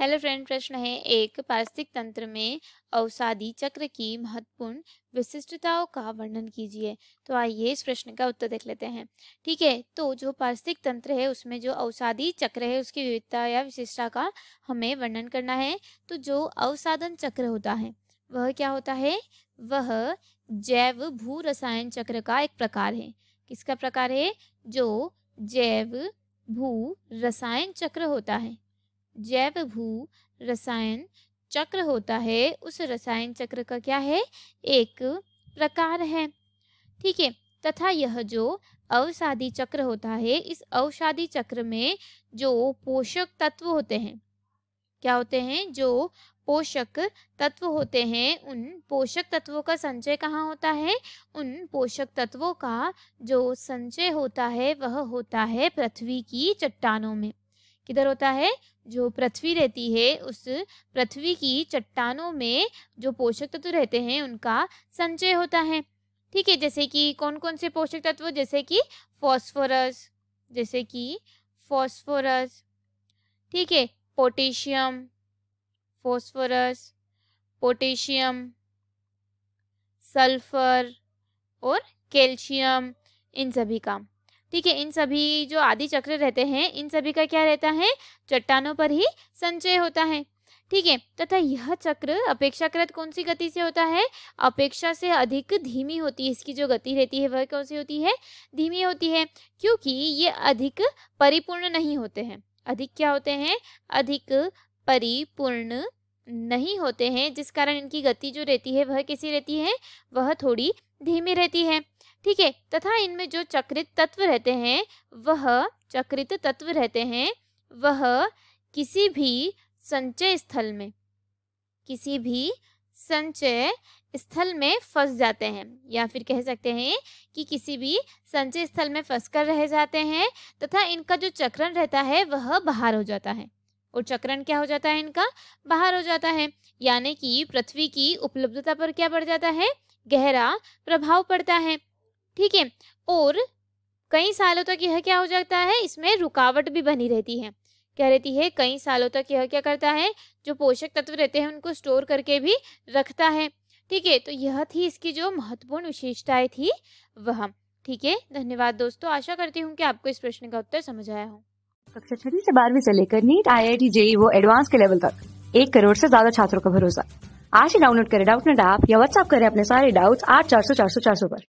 hello friend प्रश्न है एक पारिस्थितिक तंत्र में अवसादी चक्र की महत्वपूर्ण विशिष्टताओं का वर्णन कीजिए तो आइए इस प्रश्न का उत्तर देख लेते हैं ठीक है तो जो पारिस्थितिक तंत्र है उसमें जो अवसादी चक्र है उसकी विविधता या विशिष्टता का हमें वर्णन करना है तो जो अवसादन चक्र होता है वह क्या होता है वह जैव भू रसायन चक्र का एक प्रकार है किसका प्रकार है जो जैव भू रसायन चक्र होता है जैव भू रसायन चक्र होता है उस रसायन चक्र का क्या है एक प्रकार है ठीक है तथा यह जो अवसादी चक्र होता है इस अवसादी चक्र में जो पोषक तत्व होते हैं क्या होते हैं जो पोषक तत्व होते हैं उन पोषक तत्वों का संचय कहाँ होता है उन पोषक तत्वों का जो संचय होता है वह होता है पृथ्वी की चट्टानों में किधर होता है जो पृथ्वी रहती है उस पृथ्वी की चट्टानों में जो पोषक तत्व रहते हैं उनका संचय होता है ठीक है जैसे कि कौन कौन से पोषक तत्व जैसे कि फॉस्फोरस जैसे कि फॉस्फोरस ठीक है पोटेशियम फॉस्फोरस पोटेशियम सल्फर और कैल्शियम इन सभी का ठीक है इन सभी जो आदि चक्र रहते हैं इन सभी का क्या रहता है चट्टानों पर ही संचय होता है ठीक है तथा यह चक्र अपेक्षाकृत कौन सी गति से होता है अपेक्षा से अधिक धीमी होती है इसकी जो गति रहती है वह कौन सी होती है धीमी होती है क्योंकि ये अधिक परिपूर्ण नहीं होते हैं अधिक क्या होते हैं अधिक परिपूर्ण नहीं होते हैं जिस कारण इनकी गति जो रहती है वह कैसी रहती है वह थोड़ी धीमी रहती है ठीक है तथा इनमें जो चक्रित तत्व रहते हैं वह चक्रित तत्व रहते हैं वह किसी भी संचय स्थल में किसी भी संचय स्थल में फंस जाते हैं या फिर कह सकते हैं कि किसी भी संचय स्थल में फंस कर रह जाते हैं तथा इनका जो चक्रण रहता है वह बाहर हो जाता है और चक्रण क्या हो जाता है इनका बाहर हो जाता है यानी कि पृथ्वी की उपलब्धता पर क्या पड़ जाता है गहरा प्रभाव पड़ता है ठीक है और कई सालों तक यह क्या हो जाता है इसमें रुकावट भी बनी रहती है क्या रहती है कई सालों तक यह क्या करता है जो पोषक तत्व रहते हैं उनको स्टोर करके भी रखता है ठीक है तो यह थी इसकी जो महत्वपूर्ण विशेषताएं थी वह ठीक है धन्यवाद दोस्तों आशा करती हूँ कि आपको इस प्रश्न का उत्तर समझ आया हो कक्षा छठी से बारहवीं से लेकर NEET I I T JEE वो एडवांस के लेवल तक एक करोड़ से ज्यादा छात्रों का भरोसा आज ही डाउनलोड करें डाउट नेट ऐप या व्हाट्सअप करें अपने सारे डाउट्स आठ चार सौ चार सौ चार सौ पर